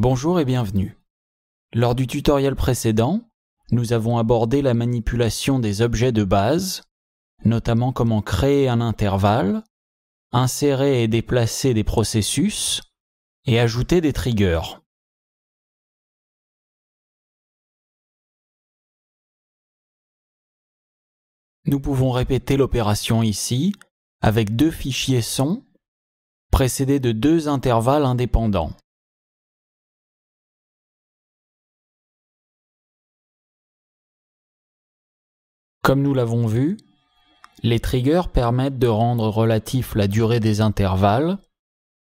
Bonjour et bienvenue. Lors du tutoriel précédent, nous avons abordé la manipulation des objets de base, notamment comment créer un intervalle, insérer et déplacer des processus, et ajouter des triggers. Nous pouvons répéter l'opération ici avec deux fichiers son précédés de deux intervalles indépendants. Comme nous l'avons vu, les triggers permettent de rendre relatif la durée des intervalles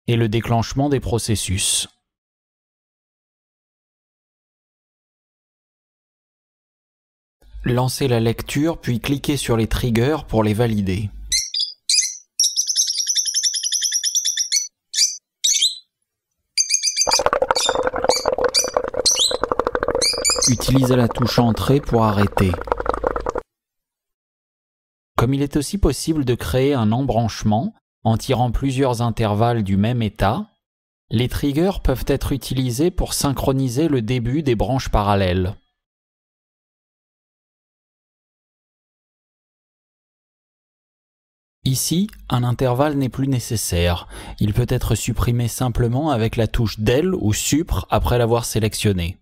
et le déclenchement des processus. Lancez la lecture puis cliquez sur les triggers pour les valider. Utilisez la touche Entrée pour arrêter. Comme il est aussi possible de créer un embranchement en tirant plusieurs intervalles du même état, les triggers peuvent être utilisés pour synchroniser le début des branches parallèles. Ici, un intervalle n'est plus nécessaire, il peut être supprimé simplement avec la touche del ou supr après l'avoir sélectionné.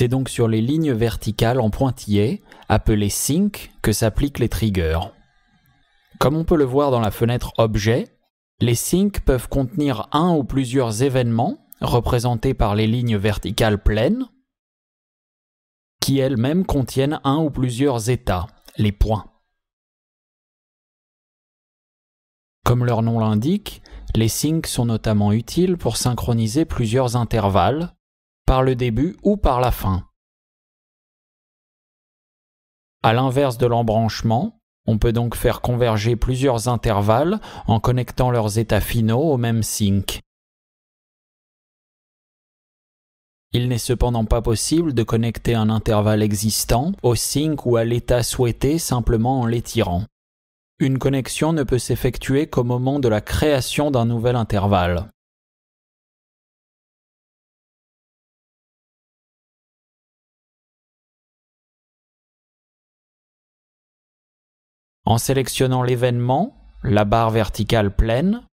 C'est donc sur les lignes verticales en pointillés, appelées sync, que s'appliquent les triggers. Comme on peut le voir dans la fenêtre Objet, les SYNC peuvent contenir un ou plusieurs événements, représentés par les lignes verticales pleines, qui elles-mêmes contiennent un ou plusieurs états, les points. Comme leur nom l'indique, les syncs sont notamment utiles pour synchroniser plusieurs intervalles, par le début ou par la fin. A l'inverse de l'embranchement, on peut donc faire converger plusieurs intervalles en connectant leurs états finaux au même sync. Il n'est cependant pas possible de connecter un intervalle existant au sync ou à l'état souhaité simplement en l'étirant. Une connexion ne peut s'effectuer qu'au moment de la création d'un nouvel intervalle. En sélectionnant l'événement, la barre verticale pleine,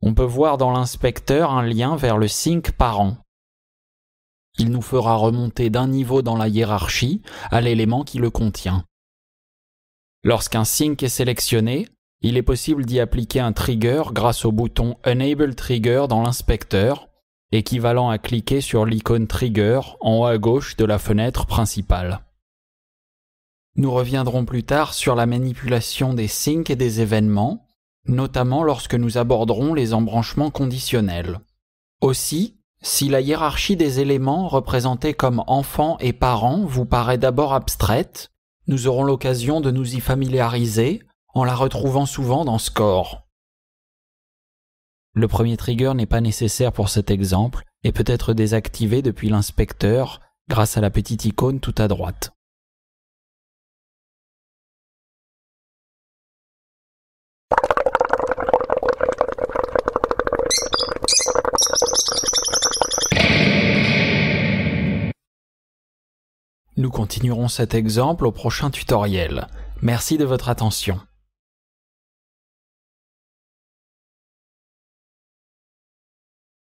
on peut voir dans l'inspecteur un lien vers le sync parent. Il nous fera remonter d'un niveau dans la hiérarchie à l'élément qui le contient. Lorsqu'un sync est sélectionné, il est possible d'y appliquer un trigger grâce au bouton Enable Trigger dans l'inspecteur, équivalent à cliquer sur l'icône Trigger en haut à gauche de la fenêtre principale. Nous reviendrons plus tard sur la manipulation des syncs et des événements, notamment lorsque nous aborderons les embranchements conditionnels. Aussi, si la hiérarchie des éléments représentés comme enfants et parents vous paraît d'abord abstraite, nous aurons l'occasion de nous y familiariser en la retrouvant souvent dans Score. Le premier trigger n'est pas nécessaire pour cet exemple et peut être désactivé depuis l'inspecteur grâce à la petite icône tout à droite. Nous continuerons cet exemple au prochain tutoriel. Merci de votre attention.